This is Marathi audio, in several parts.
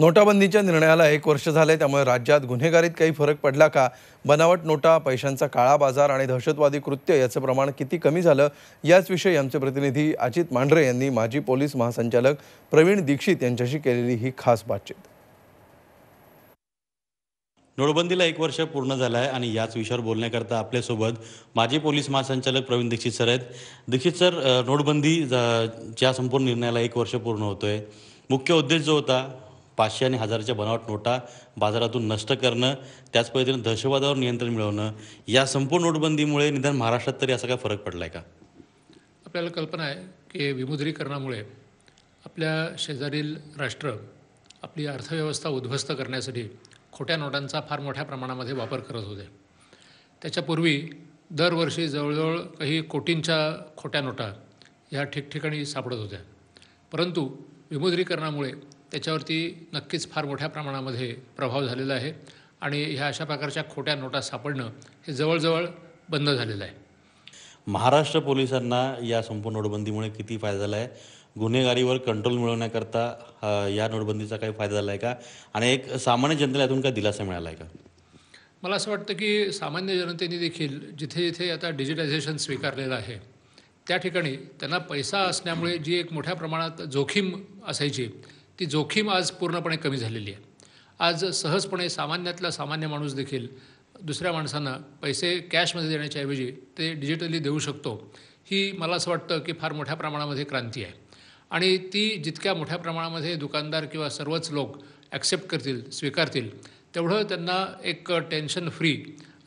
नोटाबंदीच्या निर्णयाला एक वर्ष झालंय त्यामुळे राज्यात गुन्हेगारीत काही फरक पडला का बनावट नोटा पैशांचा काळा बाजार आणि दहशतवादी कृत्य याचं प्रमाण किती कमी झालं याचविषयी आमचे प्रतिनिधी अजित मांढरे यांनी माजी पोलीस महासंचालक प्रवीण दीक्षित यांच्याशी केलेली ही खास बातचीत नोटबंदीला एक वर्ष पूर्ण झालं आहे आणि याच विषयावर बोलण्याकरता आपल्यासोबत माजी पोलीस महासंचालक प्रवीण दीक्षित सर आहेत दीक्षित सर नोटबंदी ज्या संपूर्ण निर्णयाला एक वर्ष पूर्ण होतोय मुख्य उद्देश जो होता पाचशे आणि हजाराच्या बनावट नोटा बाजारातून नष्ट करणं त्याच पद्धतीनं दहशतवादावर नियंत्रण मिळवणं या संपूर्ण नोटबंदीमुळे निदान महाराष्ट्रात तरी असा काय फरक पडला आहे का आपल्याला कल्पना आहे की विमुद्रीकरणामुळे आपल्या शेजारील राष्ट्र आपली अर्थव्यवस्था उद्ध्वस्त करण्यासाठी खोट्या नोटांचा फार मोठ्या प्रमाणामध्ये वापर करत होते त्याच्यापूर्वी दरवर्षी जवळजवळ काही कोटींच्या खोट्या नोटा ह्या ठिकठिकाणी सापडत होत्या परंतु विमुद्रीकरणामुळे त्याच्यावरती नक्कीच फार मोठ्या प्रमाणामध्ये प्रभाव झालेला आहे आणि ह्या अशा प्रकारच्या खोट्या नोटा सापडणं हे जवळजवळ बंद झालेलं आहे महाराष्ट्र पोलिसांना या संपूर्ण नोटबंदीमुळे किती फायदा झाला आहे गुन्हेगारीवर कंट्रोल मिळवण्याकरता या नोटबंदीचा काही फायदा झाला आहे का आणि एक सामान्य जनतेला यातून काय दिलासा मिळाला आहे का मला असं वाटतं की सामान्य जनतेने देखील जिथे जिथे आता डिजिटायझेशन स्वीकारलेलं आहे त्या ठिकाणी त्यांना पैसा असल्यामुळे जी एक मोठ्या प्रमाणात जोखीम असायची ती जोखीम आज पूर्णपणे कमी झालेली आहे आज सहजपणे सामान्यातला सामान्य माणूस देखील दुसऱ्या माणसांना पैसे कॅशमध्ये देण्याच्याऐवजी ऐवजी ते डिजिटली देऊ शकतो ही मला असं वाटतं की फार मोठ्या प्रमाणामध्ये क्रांती आहे आणि ती जितक्या मोठ्या प्रमाणामध्ये दुकानदार किंवा सर्वच लोक ॲक्सेप्ट करतील स्वीकारतील तेवढं त्यांना एक टेन्शन फ्री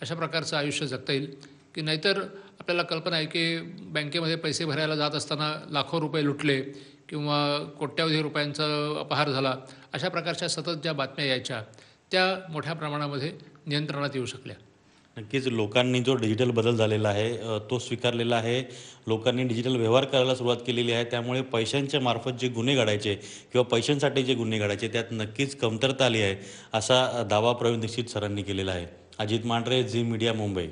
अशा प्रकारचं आयुष्य जगता येईल की नाहीतर आपल्याला कल्पना आहे की बँकेमध्ये पैसे भरायला जात असताना लाखो रुपये लुटले किंवा कोट्यावधी रुपयांचा अपहार झाला अशा प्रकारच्या सतत ज्या बातम्या यायच्या त्या मोठ्या प्रमाणामध्ये नियंत्रणात येऊ शकल्या नक्कीच लोकांनी जो डिजिटल बदल झालेला आहे तो स्वीकारलेला आहे लोकांनी डिजिटल व्यवहार करायला सुरुवात केलेली आहे त्यामुळे पैशांच्या मार्फत जे गुन्हे घडायचे किंवा पैशांसाठी जे गुन्हे घडायचे त्यात नक्कीच कमतरता आली आहे असा दावा प्रवीण दीक्षित सरांनी केलेला आहे अजित मांढरे झी मीडिया मुंबई